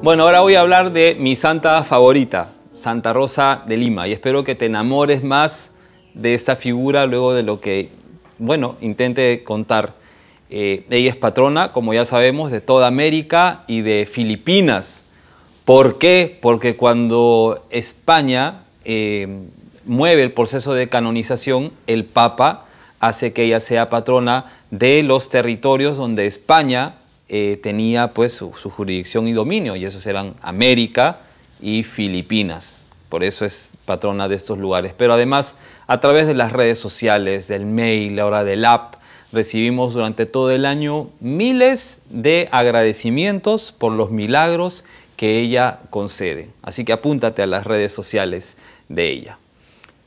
Bueno, ahora voy a hablar de mi santa favorita, Santa Rosa de Lima, y espero que te enamores más de esta figura luego de lo que, bueno, intente contar. Eh, ella es patrona, como ya sabemos, de toda América y de Filipinas. ¿Por qué? Porque cuando España eh, mueve el proceso de canonización, el Papa hace que ella sea patrona de los territorios donde España eh, tenía pues su, su, jurisdicción y dominio, y esos eran América y Filipinas. Por eso es patrona de estos lugares. Pero además, a través de las redes sociales, del mail, ahora del app, recibimos durante todo el año miles de agradecimientos por los milagros que ella concede. Así que apúntate a las redes sociales de ella.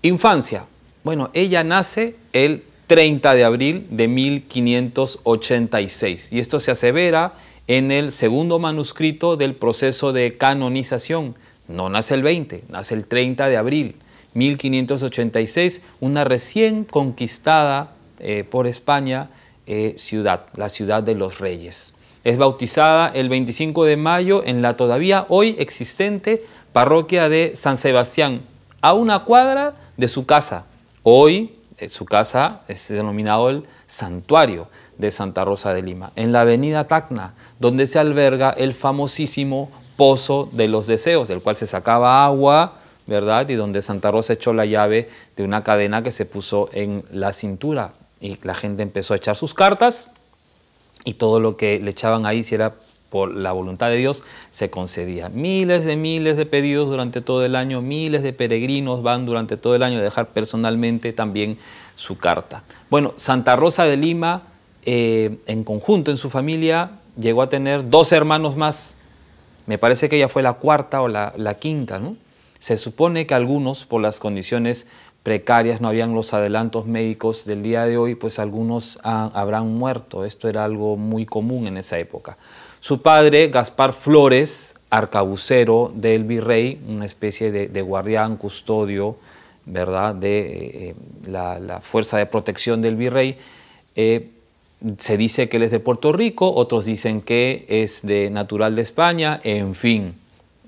Infancia. Bueno, ella nace el 30 de abril de 1586. Y esto se asevera en el segundo manuscrito del proceso de canonización. No nace el 20, nace el 30 de abril 1586, una recién conquistada eh, por España eh, ciudad, la ciudad de los reyes. Es bautizada el 25 de mayo en la todavía hoy existente parroquia de San Sebastián, a una cuadra de su casa, hoy eh, su casa es denominado el Santuario de Santa Rosa de Lima, en la avenida Tacna, donde se alberga el famosísimo Pozo de los Deseos, del cual se sacaba agua, ¿verdad? Y donde Santa Rosa echó la llave de una cadena que se puso en la cintura. Y la gente empezó a echar sus cartas y todo lo que le echaban ahí, si era por la voluntad de Dios, se concedía. Miles de miles de pedidos durante todo el año, miles de peregrinos van durante todo el año a dejar personalmente también su carta. Bueno, Santa Rosa de Lima, eh, en conjunto en su familia, llegó a tener dos hermanos más. Me parece que ella fue la cuarta o la, quinta, ¿no? Se supone que algunos, por las condiciones precarias, no habían los adelantos médicos del día de hoy, pues algunos habrán muerto. Esto era algo muy común en esa época. Su padre, Gaspar Flores, arcabucero del virrey, una especie de, guardián, custodio, ¿verdad?, de eh, eh, la, fuerza de protección del virrey. Eh, se dice que él es de Puerto Rico, otros dicen que es de natural de España, en fin,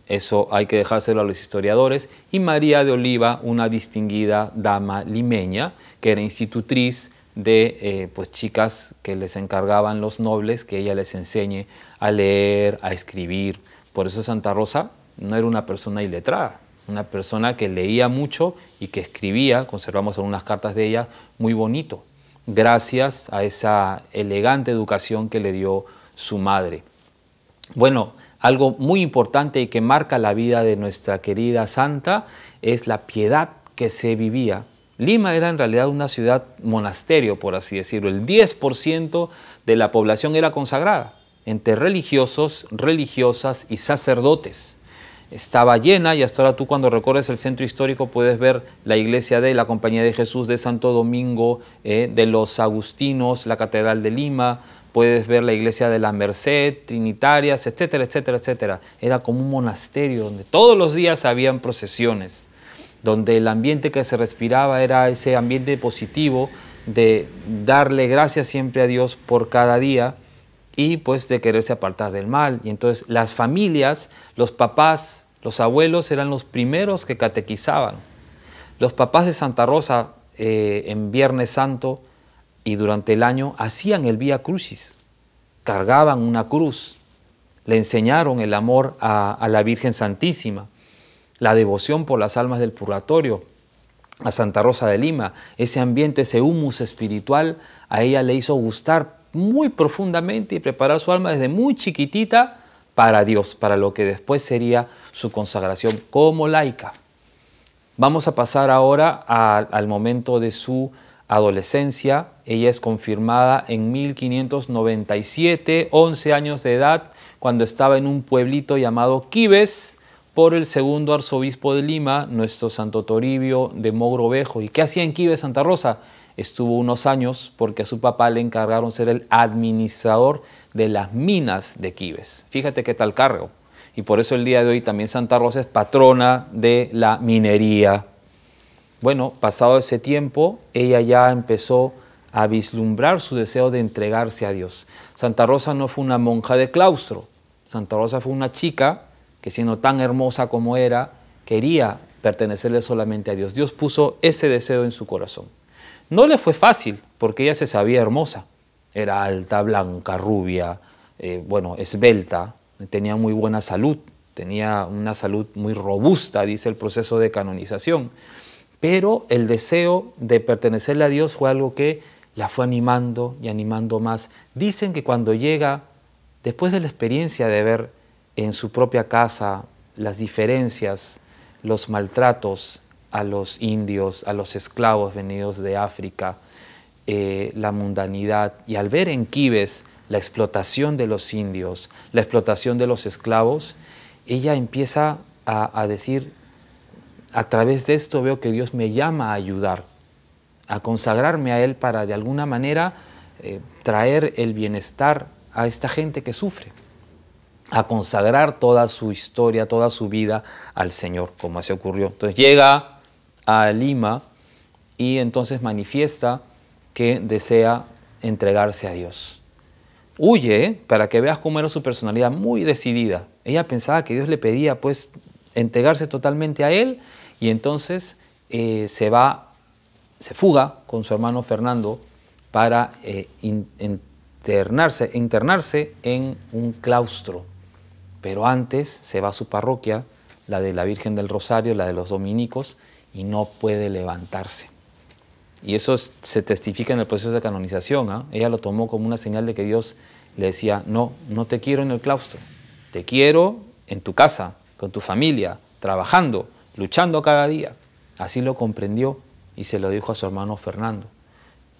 eso hay que dejárselo a los historiadores. Y María de Oliva, una distinguida dama limeña, que era institutriz, de eh, pues chicas que les encargaban los nobles que ella les enseñe a leer, a escribir. Por eso Santa Rosa no era una persona iletrada, una persona que leía mucho y que escribía, conservamos algunas cartas de ella, muy bonito, gracias a esa elegante educación que le dio su madre. Bueno, algo muy importante y que marca la vida de nuestra querida santa es la piedad que se vivía Lima era en realidad una ciudad monasterio, por así decirlo. El 10% de la población era consagrada, entre religiosos, religiosas y sacerdotes. Estaba llena y hasta ahora tú cuando recorres el centro histórico puedes ver la iglesia de la Compañía de Jesús de Santo Domingo, eh, de los Agustinos, la Catedral de Lima, puedes ver la iglesia de la Merced, Trinitarias, etcétera, etcétera, etcétera. Era como un monasterio donde todos los días habían procesiones donde el ambiente que se respiraba era ese ambiente positivo de darle gracias siempre a Dios por cada día y pues de quererse apartar del mal. Y entonces las familias, los papás, los abuelos eran los primeros que catequizaban. Los papás de Santa Rosa eh, en Viernes Santo y durante el año hacían el Vía Crucis, cargaban una cruz, le enseñaron el amor a la Virgen Santísima la devoción por las almas del purgatorio, a Santa Rosa de Lima, ese ambiente, ese humus espiritual, a ella le hizo gustar muy profundamente y preparar su alma desde muy chiquitita para Dios, para lo que después sería su consagración como laica. Vamos a pasar ahora al momento de su adolescencia. Ella es confirmada en 1597, 11 años de edad, cuando estaba en un pueblito llamado Quibes, por el segundo arzobispo de Lima, nuestro Santo Toribio de Mogrovejo. ¿Y qué hacía en Quibes, Santa Rosa? Estuvo unos años porque a su papá le encargaron ser el administrador de las minas de Quibes. Fíjate qué tal cargo. Y por eso el día de hoy también Santa Rosa es patrona de la minería. Bueno, pasado ese tiempo, ella ya empezó a vislumbrar su deseo de entregarse a Dios. Santa Rosa no fue una monja de claustro, Santa Rosa fue una chica que siendo tan hermosa como era, quería pertenecerle solamente a Dios. Dios puso ese deseo en su corazón. No le fue fácil, porque ella se sabía hermosa. Era alta, blanca, rubia, eh, bueno, esbelta, tenía muy buena salud, tenía una salud muy robusta, dice el proceso de canonización. Pero el deseo de pertenecerle a Dios fue algo que la fue animando y animando más. Dicen que cuando llega, después de la experiencia de ver en su propia casa las diferencias, los maltratos a los indios, a los esclavos venidos de África, eh, la mundanidad, y al ver en Quibes la explotación de los indios, la explotación de los esclavos, ella empieza a, decir, a través de esto veo que Dios me llama a ayudar, a consagrarme a Él para de alguna manera eh, traer el bienestar a esta gente que sufre a consagrar toda su historia, toda su vida al Señor, como así ocurrió. Entonces llega a Lima y entonces manifiesta que desea entregarse a Dios. Huye para que veas cómo era su personalidad muy decidida. Ella pensaba que Dios le pedía pues entregarse totalmente a Él y entonces eh, se va, se fuga con su hermano Fernando para eh, internarse, internarse en un claustro pero antes se va a su parroquia, la de la Virgen del Rosario, la de los dominicos, y no puede levantarse. Y eso se testifica en el proceso de canonización. ¿ah? Ella lo tomó como una señal de que Dios le decía, no, no te quiero en el claustro, te quiero en tu casa, con tu familia, trabajando, luchando cada día. Así lo comprendió y se lo dijo a su hermano Fernando,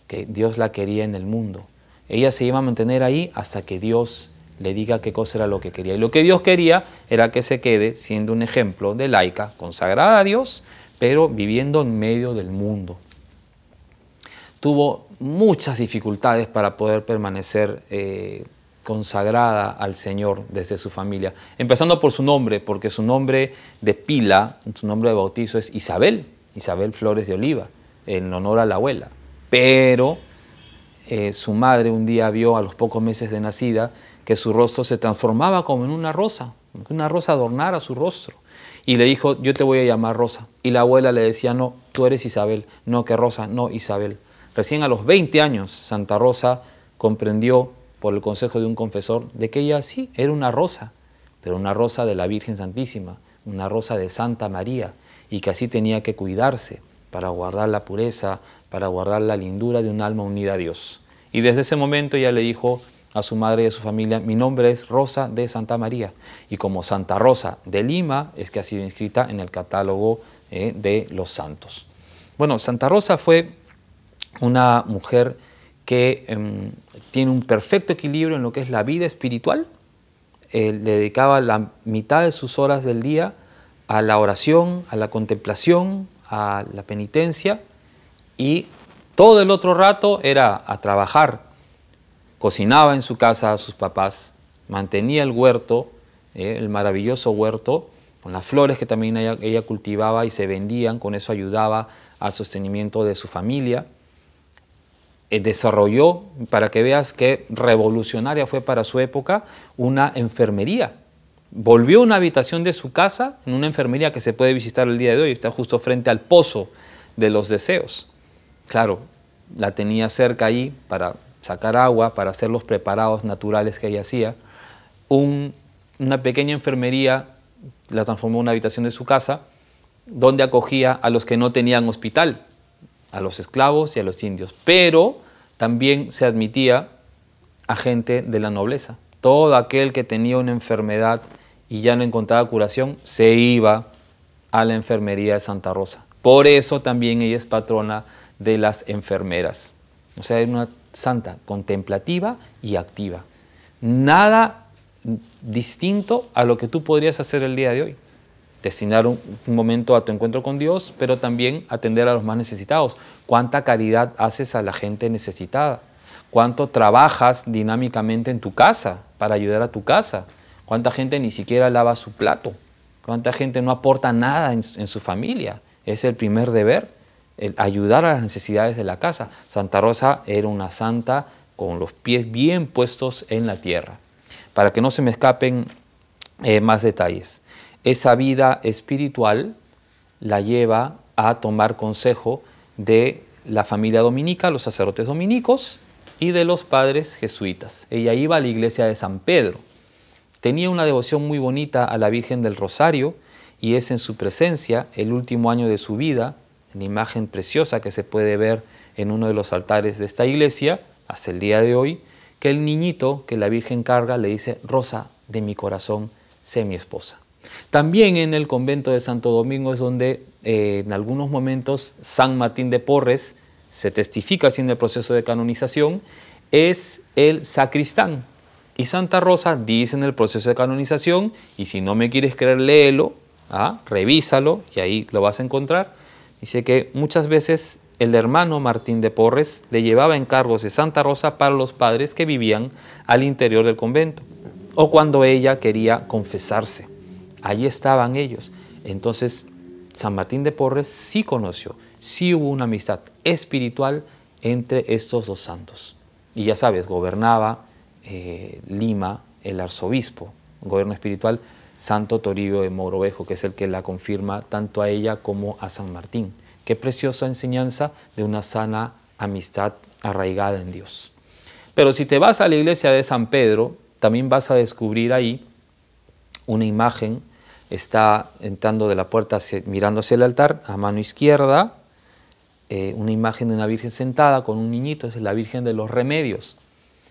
que Dios la quería en el mundo. Ella se iba a mantener ahí hasta que Dios le diga qué cosa era lo que quería. Y lo que Dios quería era que se quede siendo un ejemplo de laica, consagrada a Dios, pero viviendo en medio del mundo. Tuvo muchas dificultades para poder permanecer eh, consagrada al Señor desde su familia. Empezando por su nombre, porque su nombre de pila, su nombre de bautizo es Isabel, Isabel Flores de Oliva, en honor a la abuela. Pero eh, su madre un día vio a los pocos meses de nacida que su rostro se transformaba como en una rosa, una rosa adornara su rostro. Y le dijo, yo te voy a llamar Rosa. Y la abuela le decía, no, tú eres Isabel, no que Rosa, no Isabel. Recién a los 20 años, Santa Rosa comprendió por el consejo de un confesor de que ella sí era una rosa, pero una rosa de la Virgen Santísima, una rosa de Santa María, y que así tenía que cuidarse para guardar la pureza, para guardar la lindura de un alma unida a Dios. Y desde ese momento ella le dijo a su madre y a su familia, mi nombre es Rosa de Santa María. Y como Santa Rosa de Lima es que ha sido inscrita en el catálogo eh, de los santos. Bueno, Santa Rosa fue una mujer que em, tiene un perfecto equilibrio en lo que es la vida espiritual. Eh, le dedicaba la mitad de sus horas del día a la oración, a la contemplación, a la penitencia y todo el otro rato era a trabajar, cocinaba en su casa a sus papás, mantenía el huerto, eh, el maravilloso huerto, con las flores que también ella, cultivaba y se vendían, con eso ayudaba al sostenimiento de su familia. Eh, desarrolló, para que veas qué revolucionaria fue para su época, una enfermería. Volvió a una habitación de su casa, en una enfermería que se puede visitar el día de hoy, está justo frente al pozo de los deseos. Claro, la tenía cerca ahí para sacar agua para hacer los preparados naturales que ella hacía. una pequeña enfermería la transformó en una habitación de su casa donde acogía a los que no tenían hospital, a los esclavos y a los indios. Pero también se admitía a gente de la nobleza. Todo aquel que tenía una enfermedad y ya no encontraba curación, se iba a la enfermería de Santa Rosa. Por eso también ella es patrona de las enfermeras. O sea, hay una santa, contemplativa y activa. Nada distinto a lo que tú podrías hacer el día de hoy. Destinar un, momento a tu encuentro con Dios, pero también atender a los más necesitados. ¿Cuánta caridad haces a la gente necesitada? ¿Cuánto trabajas dinámicamente en tu casa para ayudar a tu casa? ¿Cuánta gente ni siquiera lava su plato? ¿Cuánta gente no aporta nada en su familia? Es el primer deber ayudar a las necesidades de la casa. Santa Rosa era una santa con los pies bien puestos en la tierra. Para que no se me escapen eh, más detalles. Esa vida espiritual la lleva a tomar consejo de la familia dominica, los sacerdotes dominicos y de los padres jesuitas. Ella iba a la iglesia de San Pedro. Tenía una devoción muy bonita a la Virgen del Rosario y es en su presencia, el último año de su vida, una imagen preciosa que se puede ver en uno de los altares de esta iglesia, hasta el día de hoy, que el niñito que la Virgen carga le dice, Rosa de mi corazón, sé mi esposa. También en el convento de Santo Domingo es donde eh, en algunos momentos San Martín de Porres, se testifica haciendo el proceso de canonización, es el sacristán. Y Santa Rosa dice en el proceso de canonización, y si no me quieres creer, léelo, ¿ah? revísalo y ahí lo vas a encontrar Dice que muchas veces el hermano Martín de Porres le llevaba encargos de Santa Rosa para los padres que vivían al interior del convento o cuando ella quería confesarse. Allí estaban ellos. Entonces, San Martín de Porres sí conoció, sí hubo una amistad espiritual entre estos dos santos. Y ya sabes, gobernaba eh, Lima el arzobispo, gobierno espiritual, Santo Toribio de Morovejo, que es el que la confirma tanto a ella como a San Martín. Qué preciosa enseñanza de una sana amistad arraigada en Dios. Pero si te vas a la iglesia de San Pedro, también vas a descubrir ahí una imagen, está entrando de la puerta mirando hacia el altar, a mano izquierda, eh, una imagen de una virgen sentada con un niñito, es la Virgen de los Remedios.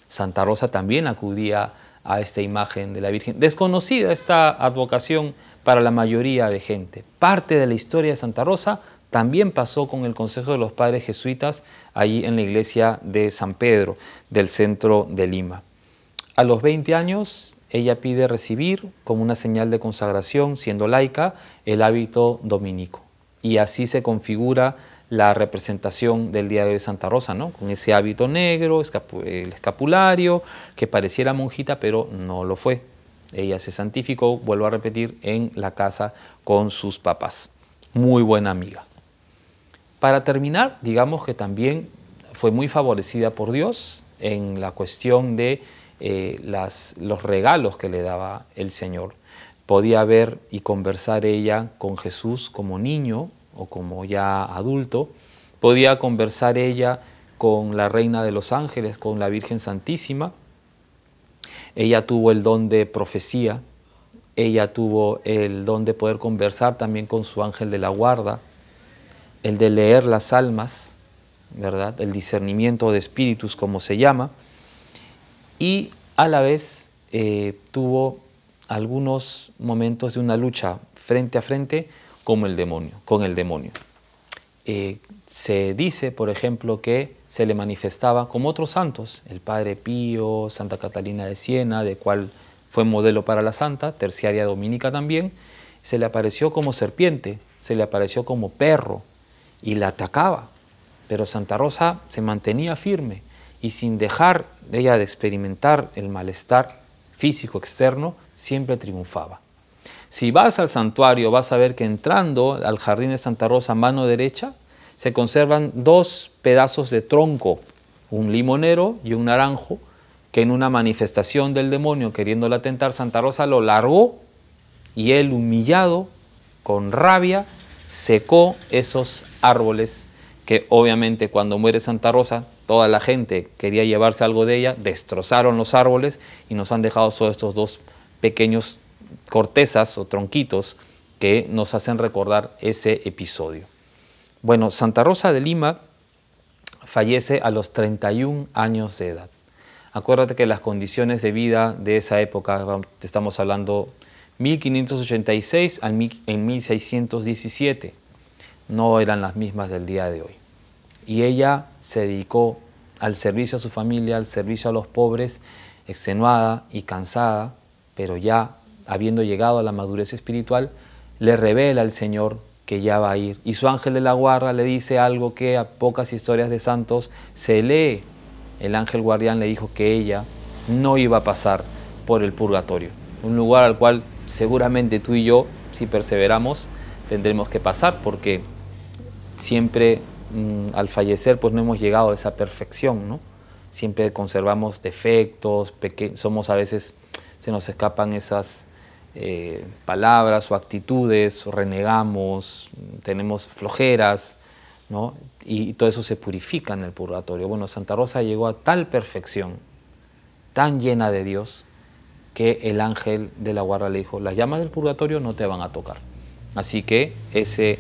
Santa Rosa también acudía a esta imagen de la Virgen. Desconocida esta advocación para la mayoría de gente. Parte de la historia de Santa Rosa también pasó con el Consejo de los Padres Jesuitas allí en la iglesia de San Pedro, del centro de Lima. A los 20 años, ella pide recibir como una señal de consagración, siendo laica, el hábito dominico. Y así se configura la representación del día de Santa Rosa, ¿no? Con ese hábito negro, el escapulario, que pareciera monjita, pero no lo fue. Ella se santificó, vuelvo a repetir, en la casa con sus papás. Muy buena amiga. Para terminar, digamos que también fue muy favorecida por Dios en la cuestión de eh, las, los regalos que le daba el Señor. Podía ver y conversar ella con Jesús como niño, o como ya adulto, podía conversar ella con la Reina de los Ángeles, con la Virgen Santísima. Ella tuvo el don de profecía, ella tuvo el don de poder conversar también con su ángel de la guarda, el de leer las almas, ¿verdad? El discernimiento de espíritus, como se llama, y a la vez eh, tuvo algunos momentos de una lucha frente a frente como el demonio, con el demonio. Eh, se dice, por ejemplo, que se le manifestaba como otros santos, el Padre Pío, Santa Catalina de Siena, de cual fue modelo para la Santa, terciaria dominica también, se le apareció como serpiente, se le apareció como perro y la atacaba, pero Santa Rosa se mantenía firme y sin dejar ella de experimentar el malestar físico externo, siempre triunfaba. Si vas al santuario, vas a ver que entrando al jardín de Santa Rosa, mano derecha, se conservan dos pedazos de tronco, un limonero y un naranjo, que en una manifestación del demonio queriéndola atentar Santa Rosa lo largó y él, humillado, con rabia, secó esos árboles que obviamente cuando muere Santa Rosa, toda la gente quería llevarse algo de ella, destrozaron los árboles y nos han dejado solo estos dos pequeños cortezas o tronquitos que nos hacen recordar ese episodio. Bueno, Santa Rosa de Lima fallece a los 31 años de edad. Acuérdate que las condiciones de vida de esa época, estamos hablando 1586 en 1617, no eran las mismas del día de hoy. Y ella se dedicó al servicio a su familia, al servicio a los pobres, extenuada y cansada, pero ya habiendo llegado a la madurez espiritual, le revela al Señor que ya va a ir. Y su ángel de la guarda le dice algo que a pocas historias de santos se lee. El ángel guardián le dijo que ella no iba a pasar por el purgatorio, un lugar al cual seguramente tú y yo, si perseveramos, tendremos que pasar porque siempre mm, al fallecer pues no hemos llegado a esa perfección, ¿no? Siempre conservamos defectos, somos a veces, se nos escapan esas eh, palabras o actitudes, renegamos, tenemos flojeras, Y, y todo eso se purifica en el purgatorio. Bueno, Santa Rosa llegó a tal perfección, tan llena de Dios, que el ángel de la guarda le dijo, las llamas del purgatorio no te van a tocar. Así que ese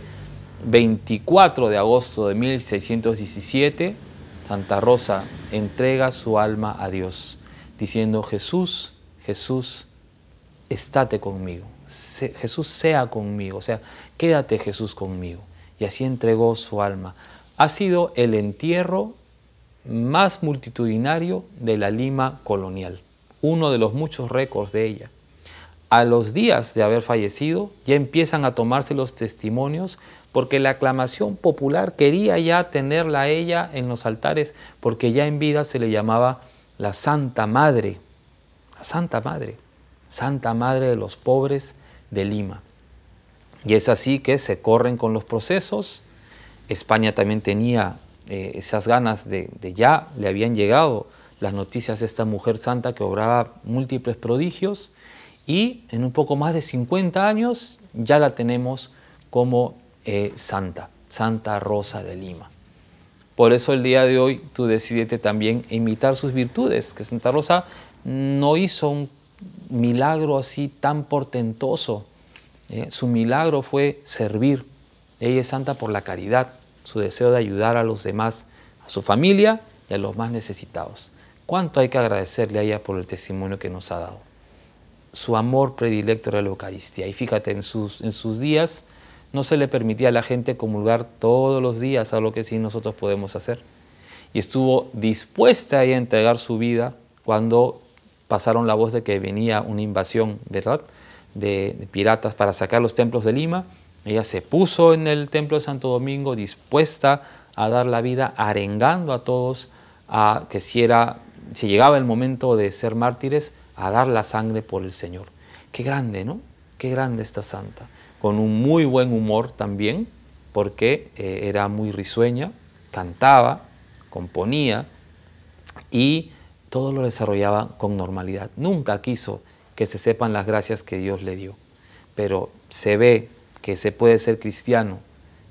24 de agosto de 1617, Santa Rosa entrega su alma a Dios, diciendo, Jesús, Jesús, estate conmigo, Jesús sea conmigo, o sea, quédate Jesús conmigo. Y así entregó su alma. Ha sido el entierro más multitudinario de la Lima colonial, uno de los muchos récords de ella. A los días de haber fallecido ya empiezan a tomarse los testimonios porque la aclamación popular quería ya tenerla a ella en los altares porque ya en vida se le llamaba la Santa Madre, la Santa Madre. Santa Madre de los Pobres de Lima. Y es así que se corren con los procesos. España también tenía eh, esas ganas de, ya, le habían llegado las noticias de esta mujer santa que obraba múltiples prodigios y en un poco más de 50 años ya la tenemos como eh, santa, Santa Rosa de Lima. Por eso el día de hoy tú decidiste también imitar sus virtudes, que Santa Rosa no hizo un milagro así tan portentoso. ¿eh? su milagro fue servir. Ella es santa por la caridad, su deseo de ayudar a los demás, a su familia y a los más necesitados. ¿Cuánto hay que agradecerle a ella por el testimonio que nos ha dado? Su amor predilecto era la Eucaristía. Y fíjate, en sus, días no se le permitía a la gente comulgar todos los días, algo que sí nosotros podemos hacer. Y estuvo dispuesta a entregar su vida cuando pasaron la voz de que venía una invasión, ¿verdad?, de, piratas para sacar los templos de Lima. Ella se puso en el templo de Santo Domingo dispuesta a dar la vida, arengando a todos a que si, era, llegaba el momento de ser mártires, a dar la sangre por el Señor. Qué grande, ¿no? Qué grande esta santa. Con un muy buen humor también, porque eh, era muy risueña, cantaba, componía y todo lo desarrollaba con normalidad. Nunca quiso que se sepan las gracias que Dios le dio. Pero se ve que se puede ser cristiano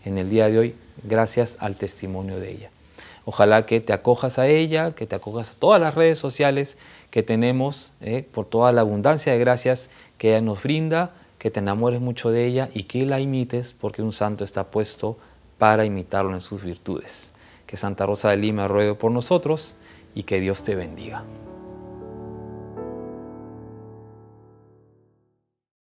en el día de hoy gracias al testimonio de ella. Ojalá que te acojas a ella, que te acojas a todas las redes sociales que tenemos, eh, por toda la abundancia de gracias que ella nos brinda, que te enamores mucho de ella y que la imites, porque un santo está puesto para imitarlo en sus virtudes. Que Santa Rosa de Lima ruegue por nosotros y que Dios te bendiga.